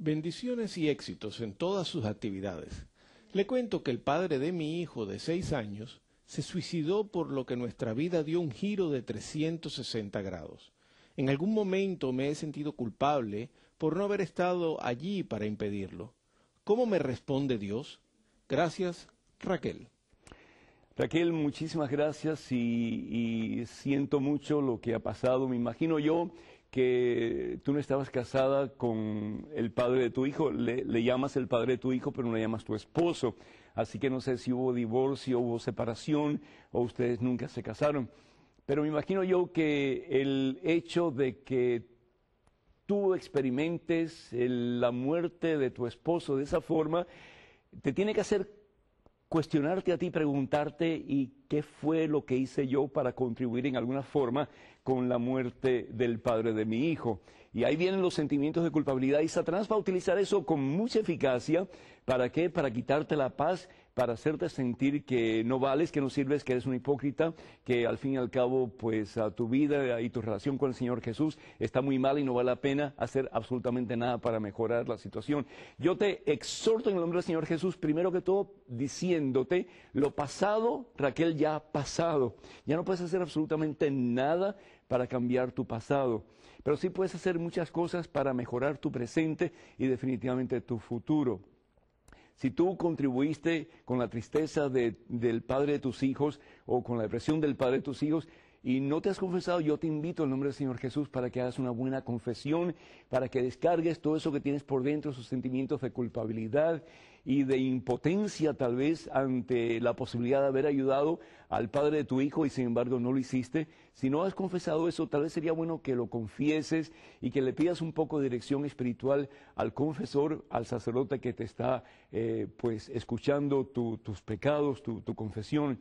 Bendiciones y éxitos en todas sus actividades. Le cuento que el padre de mi hijo de seis años se suicidó por lo que nuestra vida dio un giro de 360 grados. En algún momento me he sentido culpable por no haber estado allí para impedirlo. ¿Cómo me responde Dios? Gracias, Raquel. Raquel, muchísimas gracias y, y siento mucho lo que ha pasado. Me imagino yo que tú no estabas casada con el padre de tu hijo, le, llamas el padre de tu hijo, pero no le llamas tu esposo. Así que no sé si hubo divorcio, hubo separación o ustedes nunca se casaron. Pero me imagino yo que el hecho de que tú experimentes la muerte de tu esposo de esa forma, te tiene que hacer cuestionarte a ti, preguntarte, ¿y qué fue lo que hice yo para contribuir en alguna forma con la muerte del padre de mi hijo? Y ahí vienen los sentimientos de culpabilidad y Satanás va a utilizar eso con mucha eficacia. ¿Para qué? Para quitarte la paz para hacerte sentir que no vales, que no sirves, que eres un hipócrita, que al fin y al cabo, pues a tu vida y tu relación con el Señor Jesús está muy mal y no vale la pena hacer absolutamente nada para mejorar la situación. Yo te exhorto en el nombre del Señor Jesús, primero que todo, diciéndote, lo pasado, Raquel, ya ha pasado. Ya no puedes hacer absolutamente nada para cambiar tu pasado. Pero sí puedes hacer muchas cosas para mejorar tu presente y definitivamente tu futuro. Si tú contribuiste con la tristeza del padre de tus hijos o con la depresión del padre de tus hijos, y no te has confesado, yo te invito en nombre del Señor Jesús para que hagas una buena confesión, para que descargues todo eso que tienes por dentro, sus sentimientos de culpabilidad y de impotencia tal vez ante la posibilidad de haber ayudado al padre de tu hijo y sin embargo no lo hiciste. Si no has confesado eso, tal vez sería bueno que lo confieses y que le pidas un poco de dirección espiritual al confesor, al sacerdote que te está eh, pues escuchando tus pecados, tu confesión.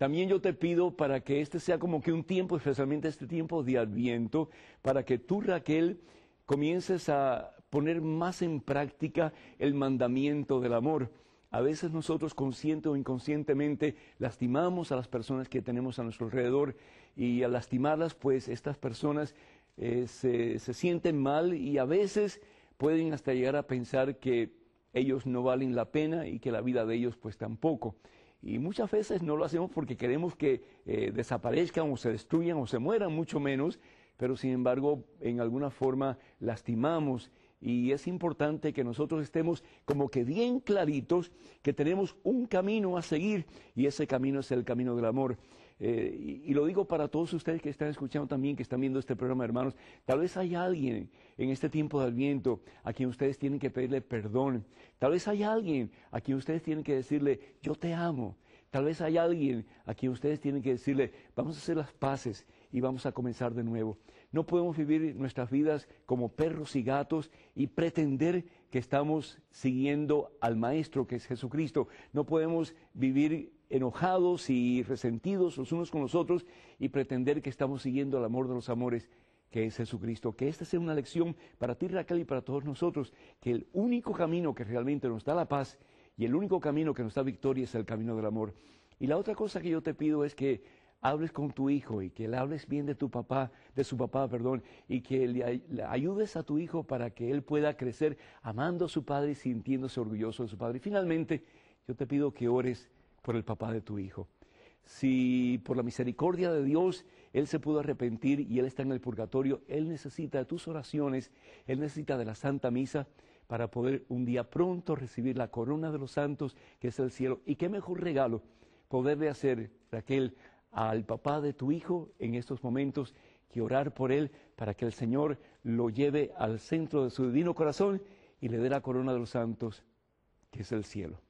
También yo te pido para que este sea como que un tiempo, especialmente este tiempo de adviento, para que tú, Raquel, comiences a poner más en práctica el mandamiento del amor. A veces nosotros consciente o inconscientemente lastimamos a las personas que tenemos a nuestro alrededor y al lastimarlas, pues estas personas eh, se, se sienten mal y a veces pueden hasta llegar a pensar que ellos no valen la pena y que la vida de ellos pues tampoco. Y muchas veces no lo hacemos porque queremos que eh, desaparezcan o se destruyan o se mueran, mucho menos, pero sin embargo en alguna forma lastimamos y es importante que nosotros estemos como que bien claritos que tenemos un camino a seguir y ese camino es el camino del amor. Eh, y, lo digo para todos ustedes que están escuchando también, que están viendo este programa, hermanos. Tal vez hay alguien en este tiempo de aliento a quien ustedes tienen que pedirle perdón. Tal vez hay alguien a quien ustedes tienen que decirle, yo te amo. Tal vez hay alguien a quien ustedes tienen que decirle, vamos a hacer las paces y vamos a comenzar de nuevo. No podemos vivir nuestras vidas como perros y gatos y pretender que estamos siguiendo al Maestro, que es Jesucristo. No podemos vivir enojados y resentidos los unos con los otros y pretender que estamos siguiendo el amor de los amores que es Jesucristo. Que esta sea una lección para ti, Raquel, y para todos nosotros, que el único camino que realmente nos da la paz y el único camino que nos da victoria es el camino del amor. Y la otra cosa que yo te pido es que hables con tu hijo y que le hables bien de tu papá, de su papá, perdón, y que le, ayudes a tu hijo para que él pueda crecer amando a su padre y sintiéndose orgulloso de su padre. Y finalmente, yo te pido que ores por el papá de tu hijo. Si por la misericordia de Dios él se pudo arrepentir y él está en el purgatorio, él necesita de tus oraciones, él necesita de la Santa Misa para poder un día pronto recibir la corona de los santos que es el cielo. Y qué mejor regalo poderle hacer, aquel al papá de tu hijo en estos momentos que orar por él para que el Señor lo lleve al centro de su divino corazón y le dé la corona de los santos, que es el cielo.